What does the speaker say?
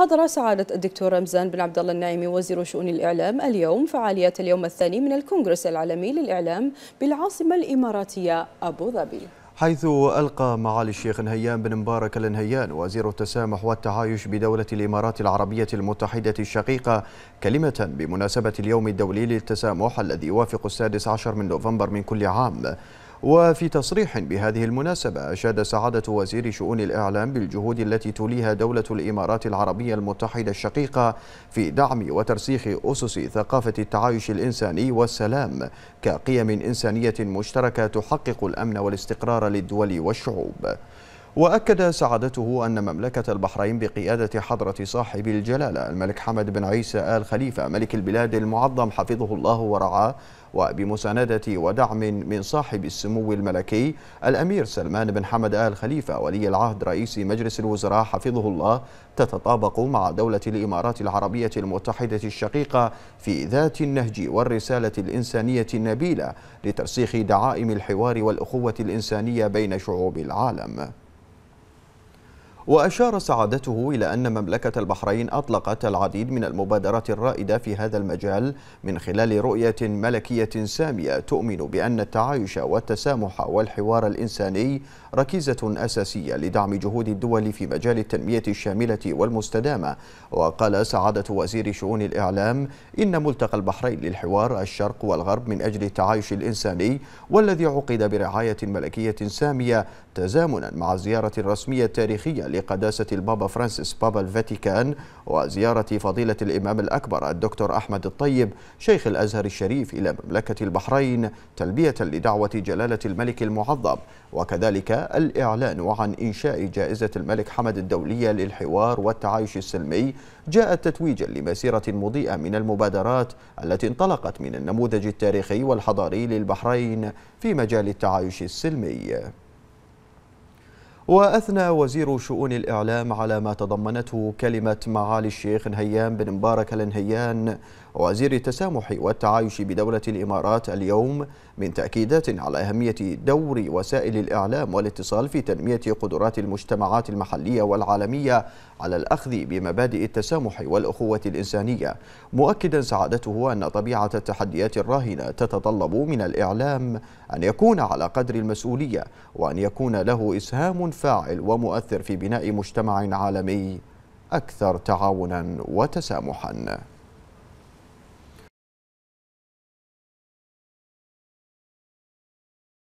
حضر سعادة الدكتور رمزان بن عبد الله النايمي وزير شؤون الإعلام اليوم فعاليات اليوم الثاني من الكونغرس العالمي للإعلام بالعاصمة الإماراتية أبو ظبي حيث ألقى معالي الشيخ نهيان بن مبارك النهيان وزير التسامح والتعايش بدولة الإمارات العربية المتحدة الشقيقة كلمة بمناسبة اليوم الدولي للتسامح الذي يوافق السادس عشر من نوفمبر من كل عام وفي تصريح بهذه المناسبة أشاد سعادة وزير شؤون الإعلام بالجهود التي توليها دولة الإمارات العربية المتحدة الشقيقة في دعم وترسيخ أسس ثقافة التعايش الإنساني والسلام كقيم إنسانية مشتركة تحقق الأمن والاستقرار للدول والشعوب وأكد سعادته أن مملكة البحرين بقيادة حضرة صاحب الجلالة الملك حمد بن عيسى آل خليفة ملك البلاد المعظم حفظه الله ورعاه وبمساندة ودعم من صاحب السمو الملكي الأمير سلمان بن حمد آل خليفة ولي العهد رئيس مجلس الوزراء حفظه الله تتطابق مع دولة الإمارات العربية المتحدة الشقيقة في ذات النهج والرسالة الإنسانية النبيلة لترسيخ دعائم الحوار والأخوة الإنسانية بين شعوب العالم وأشار سعادته إلى أن مملكة البحرين أطلقت العديد من المبادرات الرائدة في هذا المجال من خلال رؤية ملكية سامية تؤمن بأن التعايش والتسامح والحوار الإنساني ركيزة أساسية لدعم جهود الدول في مجال التنمية الشاملة والمستدامة وقال سعادة وزير شؤون الإعلام إن ملتقى البحرين للحوار الشرق والغرب من أجل التعايش الإنساني والذي عقد برعاية ملكية سامية تزامنا مع الزيارة الرسمية التاريخية لقداسة البابا فرانسيس بابا الفاتيكان وزيارة فضيلة الإمام الأكبر الدكتور أحمد الطيب شيخ الأزهر الشريف إلى مملكة البحرين تلبية لدعوة جلالة الملك المعظم وكذلك الإعلان عن إنشاء جائزة الملك حمد الدولية للحوار والتعايش السلمي جاءت تتويجا لمسيرة مضيئة من المبادرات التي انطلقت من النموذج التاريخي والحضاري للبحرين في مجال التعايش السلمي وأثنى وزير شؤون الإعلام على ما تضمنته كلمة معالي الشيخ نهيان بن مبارك الانهيان وزير التسامح والتعايش بدولة الإمارات اليوم من تأكيدات على أهمية دور وسائل الإعلام والاتصال في تنمية قدرات المجتمعات المحلية والعالمية على الأخذ بمبادئ التسامح والأخوة الإنسانية مؤكدا سعادته أن طبيعة التحديات الراهنة تتطلب من الإعلام أن يكون على قدر المسؤولية وأن يكون له إسهام فاعل ومؤثر في بناء مجتمع عالمي أكثر تعاونا وتسامحا